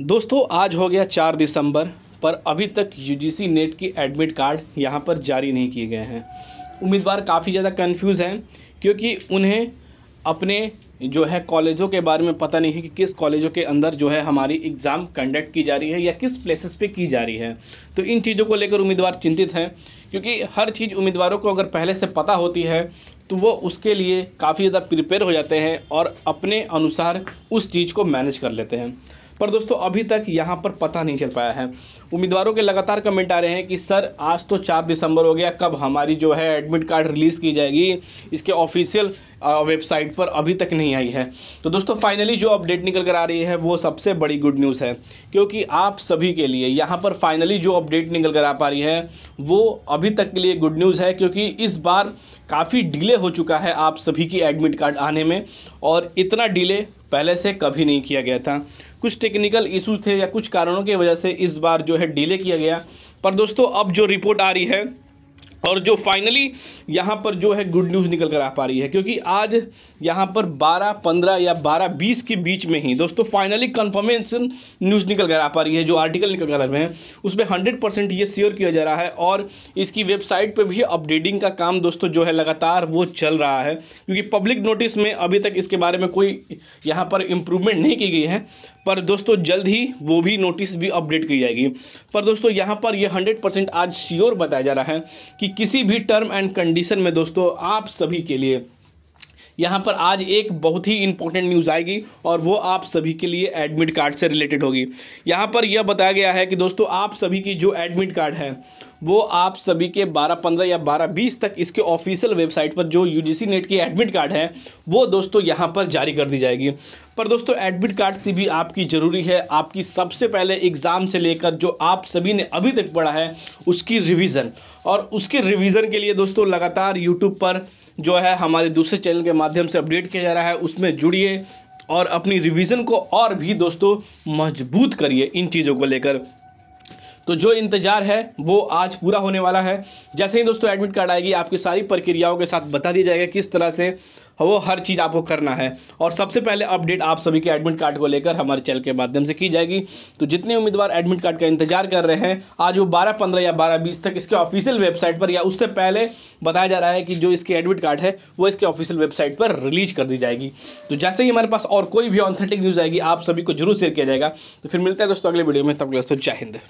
दोस्तों आज हो गया चार दिसंबर पर अभी तक यू नेट की एडमिट कार्ड यहाँ पर जारी नहीं किए गए हैं उम्मीदवार काफ़ी ज़्यादा कंफ्यूज हैं क्योंकि उन्हें अपने जो है कॉलेजों के बारे में पता नहीं है कि किस कॉलेजों के अंदर जो है हमारी एग्ज़ाम कंडक्ट की जा रही है या किस प्लेसेस पे की जा रही है तो इन चीज़ों को लेकर उम्मीदवार चिंतित हैं क्योंकि हर चीज़ उम्मीदवारों को अगर पहले से पता होती है तो वो उसके लिए काफ़ी ज़्यादा प्रिपेयर हो जाते हैं और अपने अनुसार उस चीज़ को मैनेज कर लेते हैं पर दोस्तों अभी तक यहाँ पर पता नहीं चल पाया है उम्मीदवारों के लगातार कमेंट आ रहे हैं कि सर आज तो चार दिसंबर हो गया कब हमारी जो है एडमिट कार्ड रिलीज़ की जाएगी इसके ऑफिशियल वेबसाइट पर अभी तक नहीं आई है तो दोस्तों फाइनली जो अपडेट निकल कर आ रही है वो सबसे बड़ी गुड न्यूज़ है क्योंकि आप सभी के लिए यहाँ पर फाइनली जो अपडेट निकल कर आ पा रही है वो अभी तक के लिए गुड न्यूज़ है क्योंकि इस बार काफ़ी डिले हो चुका है आप सभी की एडमिट कार्ड आने में और इतना डिले पहले से कभी नहीं किया गया था कुछ टेक्निकल इशू थे या कुछ कारणों की वजह से इस बार जो है डिले किया गया पर दोस्तों अब जो रिपोर्ट आ रही है और जो फाइनली यहाँ पर जो है गुड न्यूज़ निकल कर आ पा रही है क्योंकि आज यहाँ पर 12, 15 या 12, 20 के बीच में ही दोस्तों फाइनली कन्फर्मेशन न्यूज़ निकल कर आ पा रही है जो आर्टिकल निकल कर आ रहे हैं उसमें 100 परसेंट ये श्योर किया जा रहा है और इसकी वेबसाइट पे भी अपडेटिंग का काम दोस्तों जो है लगातार वो चल रहा है क्योंकि पब्लिक नोटिस में अभी तक इसके बारे में कोई यहाँ पर इम्प्रूवमेंट नहीं की गई है पर दोस्तों जल्द ही वो भी नोटिस भी अपडेट की जाएगी पर दोस्तों यहाँ पर ये हंड्रेड परसेंट आज श्योर बताया जा रहा है कि किसी भी टर्म एंड कंडीशन में दोस्तों आप सभी के लिए यहाँ पर आज एक बहुत ही इंपॉर्टेंट न्यूज़ आएगी और वो आप सभी के लिए एडमिट कार्ड से रिलेटेड होगी यहाँ पर यह बताया गया है कि दोस्तों आप सभी की जो एडमिट कार्ड है वो आप सभी के 12 15 या 12 20 तक इसके ऑफिशियल वेबसाइट पर जो यूजीसी नेट की एडमिट कार्ड है वो दोस्तों यहाँ पर जारी कर दी जाएगी पर दोस्तों एडमिट कार्ड से भी आपकी ज़रूरी है आपकी सबसे पहले एग्ज़ाम से लेकर जो आप सभी ने अभी तक पढ़ा है उसकी रिविज़न और उसके रिविज़न के लिए दोस्तों लगातार यूट्यूब पर जो है हमारे दूसरे चैनल के माध्यम से अपडेट किया जा रहा है उसमें जुड़िए और अपनी रिवीजन को और भी दोस्तों मजबूत करिए इन चीज़ों को लेकर तो जो इंतजार है वो आज पूरा होने वाला है जैसे ही दोस्तों एडमिट कार्ड आएगी आपकी सारी प्रक्रियाओं के साथ बता दिया जाएगा किस तरह से वो हर चीज़ आपको करना है और सबसे पहले अपडेट आप सभी के एडमिट कार्ड को लेकर हमारे चैनल के माध्यम से की जाएगी तो जितने उम्मीदवार एडमिट कार्ड का इंतजार कर रहे हैं आज वो बारह पंद्रह या बारह बीस तक इसके ऑफिशियल वेबसाइट पर या उससे पहले बताया जा रहा है कि जो इसके एडमिट कार्ड है वो इसके ऑफिशियल वेबसाइट पर रिलीज कर दी जाएगी तो जैसे ही हमारे पास और कोई भी ऑथेंटिक न्यूज़ आएगी आप सभी को जरूर शेयर किया जाएगा तो फिर मिलता है दोस्तों अगले वीडियो में तब दोस्तों जय हिंद